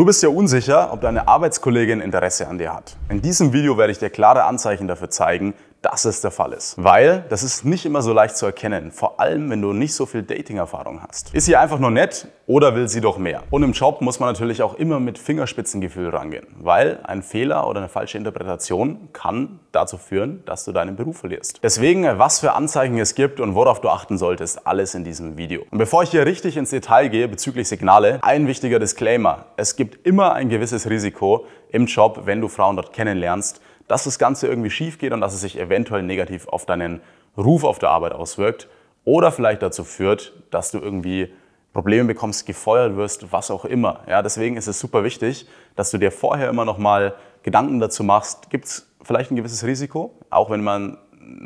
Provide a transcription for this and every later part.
Du bist ja unsicher, ob deine Arbeitskollegin Interesse an dir hat. In diesem Video werde ich dir klare Anzeichen dafür zeigen, dass es der Fall ist. Weil das ist nicht immer so leicht zu erkennen, vor allem wenn du nicht so viel Dating-Erfahrung hast. Ist sie einfach nur nett oder will sie doch mehr? Und im Job muss man natürlich auch immer mit Fingerspitzengefühl rangehen, weil ein Fehler oder eine falsche Interpretation kann dazu führen, dass du deinen Beruf verlierst. Deswegen, was für Anzeichen es gibt und worauf du achten solltest, alles in diesem Video. Und bevor ich hier richtig ins Detail gehe bezüglich Signale, ein wichtiger Disclaimer. Es gibt immer ein gewisses Risiko im Job, wenn du Frauen dort kennenlernst, dass das Ganze irgendwie schief geht und dass es sich eventuell negativ auf deinen Ruf auf der Arbeit auswirkt oder vielleicht dazu führt, dass du irgendwie Probleme bekommst, gefeuert wirst, was auch immer. Ja, deswegen ist es super wichtig, dass du dir vorher immer noch mal Gedanken dazu machst, gibt es vielleicht ein gewisses Risiko, auch wenn man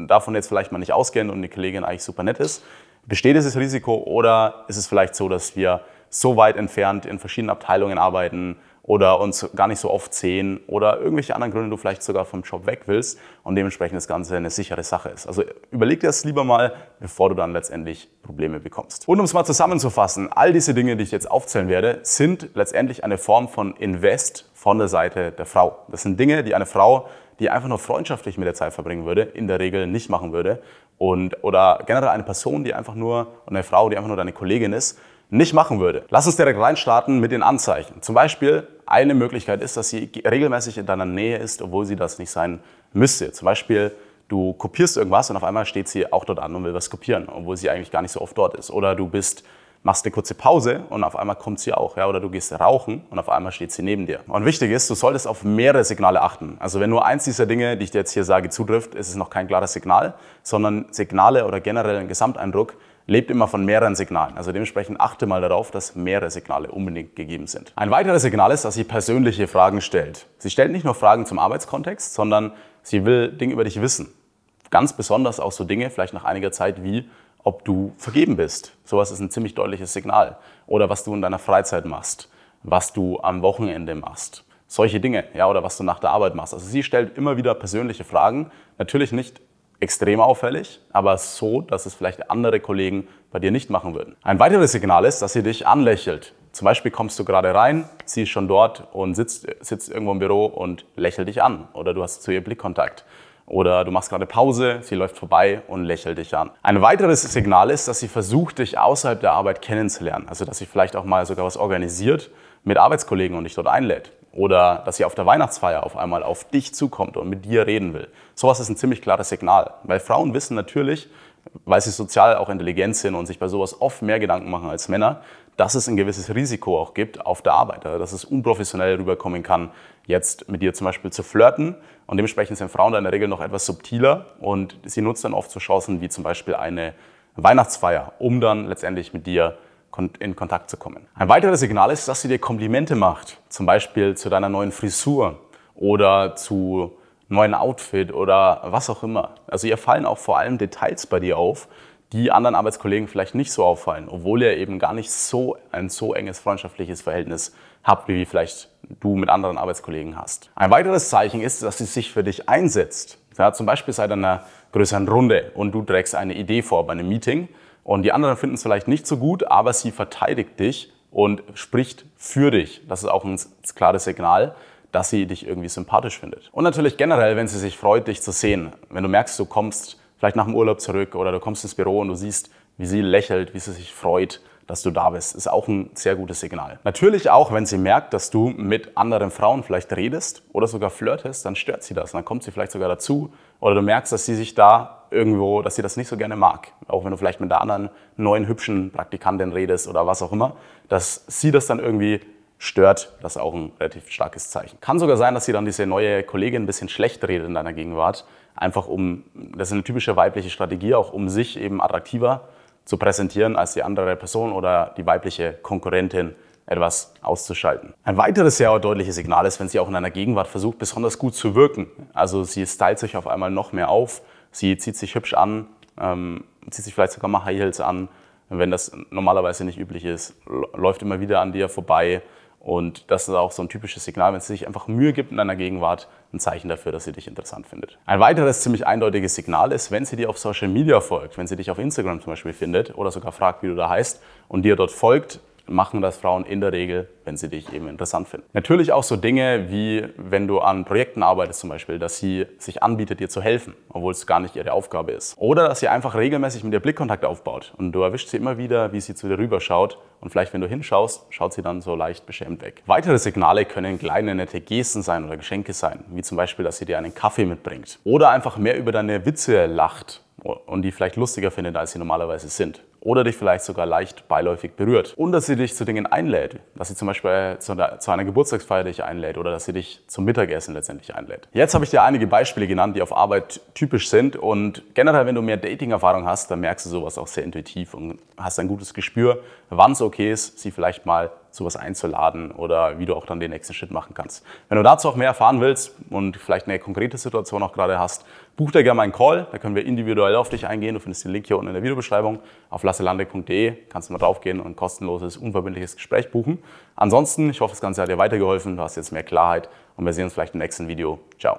davon jetzt vielleicht mal nicht auskennt und die Kollegin eigentlich super nett ist. Besteht dieses Risiko oder ist es vielleicht so, dass wir so weit entfernt in verschiedenen Abteilungen arbeiten, oder uns gar nicht so oft sehen oder irgendwelche anderen Gründe du vielleicht sogar vom Job weg willst und dementsprechend das Ganze eine sichere Sache ist. Also überleg dir das lieber mal, bevor du dann letztendlich Probleme bekommst. Und um es mal zusammenzufassen, all diese Dinge, die ich jetzt aufzählen werde, sind letztendlich eine Form von Invest von der Seite der Frau. Das sind Dinge, die eine Frau, die einfach nur freundschaftlich mit der Zeit verbringen würde, in der Regel nicht machen würde. Und, oder generell eine Person, die einfach nur, oder eine Frau, die einfach nur deine Kollegin ist, nicht machen würde. Lass uns direkt reinstarten mit den Anzeichen. Zum Beispiel eine Möglichkeit ist, dass sie regelmäßig in deiner Nähe ist, obwohl sie das nicht sein müsste. Zum Beispiel du kopierst irgendwas und auf einmal steht sie auch dort an und will was kopieren, obwohl sie eigentlich gar nicht so oft dort ist. Oder du bist machst eine kurze Pause und auf einmal kommt sie auch. Ja? Oder du gehst rauchen und auf einmal steht sie neben dir. Und wichtig ist, du solltest auf mehrere Signale achten. Also wenn nur eins dieser Dinge, die ich dir jetzt hier sage, zutrifft, ist es noch kein klares Signal, sondern Signale oder generell ein Gesamteindruck lebt immer von mehreren Signalen. Also dementsprechend achte mal darauf, dass mehrere Signale unbedingt gegeben sind. Ein weiteres Signal ist, dass sie persönliche Fragen stellt. Sie stellt nicht nur Fragen zum Arbeitskontext, sondern sie will Dinge über dich wissen. Ganz besonders auch so Dinge, vielleicht nach einiger Zeit, wie ob du vergeben bist. Sowas ist ein ziemlich deutliches Signal. Oder was du in deiner Freizeit machst, was du am Wochenende machst. Solche Dinge, ja, oder was du nach der Arbeit machst. Also sie stellt immer wieder persönliche Fragen. Natürlich nicht extrem auffällig, aber so, dass es vielleicht andere Kollegen bei dir nicht machen würden. Ein weiteres Signal ist, dass sie dich anlächelt. Zum Beispiel kommst du gerade rein, sie ist schon dort und sitzt, sitzt irgendwo im Büro und lächelt dich an oder du hast zu ihr Blickkontakt. Oder du machst gerade Pause, sie läuft vorbei und lächelt dich an. Ein weiteres Signal ist, dass sie versucht, dich außerhalb der Arbeit kennenzulernen. Also, dass sie vielleicht auch mal sogar was organisiert mit Arbeitskollegen und dich dort einlädt. Oder dass sie auf der Weihnachtsfeier auf einmal auf dich zukommt und mit dir reden will. Sowas ist ein ziemlich klares Signal. Weil Frauen wissen natürlich, weil sie sozial auch intelligent sind und sich bei sowas oft mehr Gedanken machen als Männer, dass es ein gewisses Risiko auch gibt auf der Arbeit, also dass es unprofessionell rüberkommen kann, jetzt mit dir zum Beispiel zu flirten. Und dementsprechend sind Frauen da in der Regel noch etwas subtiler und sie nutzen dann oft so Chancen wie zum Beispiel eine Weihnachtsfeier, um dann letztendlich mit dir in Kontakt zu kommen. Ein weiteres Signal ist, dass sie dir Komplimente macht, zum Beispiel zu deiner neuen Frisur oder zu neuen Outfit oder was auch immer. Also ihr fallen auch vor allem Details bei dir auf, die anderen Arbeitskollegen vielleicht nicht so auffallen, obwohl ihr eben gar nicht so ein so enges freundschaftliches Verhältnis habt, wie vielleicht du mit anderen Arbeitskollegen hast. Ein weiteres Zeichen ist, dass sie sich für dich einsetzt. Ja, zum Beispiel seit einer größeren Runde und du trägst eine Idee vor bei einem Meeting und die anderen finden es vielleicht nicht so gut, aber sie verteidigt dich und spricht für dich. Das ist auch ein klares Signal, dass sie dich irgendwie sympathisch findet. Und natürlich generell, wenn sie sich freut, dich zu sehen. Wenn du merkst, du kommst vielleicht nach dem Urlaub zurück oder du kommst ins Büro und du siehst, wie sie lächelt, wie sie sich freut dass du da bist. Ist auch ein sehr gutes Signal. Natürlich auch, wenn sie merkt, dass du mit anderen Frauen vielleicht redest oder sogar flirtest, dann stört sie das. Dann kommt sie vielleicht sogar dazu. Oder du merkst, dass sie sich da irgendwo, dass sie das nicht so gerne mag. Auch wenn du vielleicht mit der anderen neuen hübschen Praktikantin redest oder was auch immer, dass sie das dann irgendwie stört, das ist auch ein relativ starkes Zeichen. Kann sogar sein, dass sie dann diese neue Kollegin ein bisschen schlecht redet in deiner Gegenwart, einfach um, das ist eine typische weibliche Strategie, auch um sich eben attraktiver zu präsentieren als die andere Person oder die weibliche Konkurrentin etwas auszuschalten. Ein weiteres sehr deutliches Signal ist, wenn sie auch in einer Gegenwart versucht, besonders gut zu wirken. Also sie stylt sich auf einmal noch mehr auf, sie zieht sich hübsch an, ähm, zieht sich vielleicht sogar mal High Heels an, wenn das normalerweise nicht üblich ist, läuft immer wieder an dir vorbei, und das ist auch so ein typisches Signal, wenn sie sich einfach Mühe gibt in deiner Gegenwart, ein Zeichen dafür, dass sie dich interessant findet. Ein weiteres ziemlich eindeutiges Signal ist, wenn sie dir auf Social Media folgt, wenn sie dich auf Instagram zum Beispiel findet oder sogar fragt, wie du da heißt und dir dort folgt, machen das Frauen in der Regel, wenn sie dich eben interessant finden. Natürlich auch so Dinge wie, wenn du an Projekten arbeitest zum Beispiel, dass sie sich anbietet, dir zu helfen, obwohl es gar nicht ihre Aufgabe ist. Oder dass sie einfach regelmäßig mit dir Blickkontakt aufbaut und du erwischst sie immer wieder, wie sie zu dir rüber schaut und vielleicht, wenn du hinschaust, schaut sie dann so leicht beschämt weg. Weitere Signale können kleine nette Gesten sein oder Geschenke sein, wie zum Beispiel, dass sie dir einen Kaffee mitbringt oder einfach mehr über deine Witze lacht und die vielleicht lustiger findet, als sie normalerweise sind. Oder dich vielleicht sogar leicht beiläufig berührt. Und dass sie dich zu Dingen einlädt. Dass sie zum Beispiel zu einer, Geburtstagsfeier dich einlädt oder dass sie dich zum Mittagessen letztendlich einlädt. Jetzt habe ich dir einige Beispiele genannt, die auf Arbeit typisch sind. Und generell, wenn du mehr Dating-Erfahrung hast, dann merkst du sowas auch sehr intuitiv und hast ein gutes Gespür, wann es okay ist, sie vielleicht mal sowas einzuladen oder wie du auch dann den nächsten Schritt machen kannst. Wenn du dazu auch mehr erfahren willst und vielleicht eine konkrete Situation auch gerade hast, buch dir gerne einen Call, da können wir individuell auf dich eingehen. Du findest den Link hier unten in der Videobeschreibung. Auf lasselande.de kannst du mal draufgehen und ein kostenloses, unverbindliches Gespräch buchen. Ansonsten, ich hoffe, das Ganze hat dir weitergeholfen, du hast jetzt mehr Klarheit und wir sehen uns vielleicht im nächsten Video. Ciao.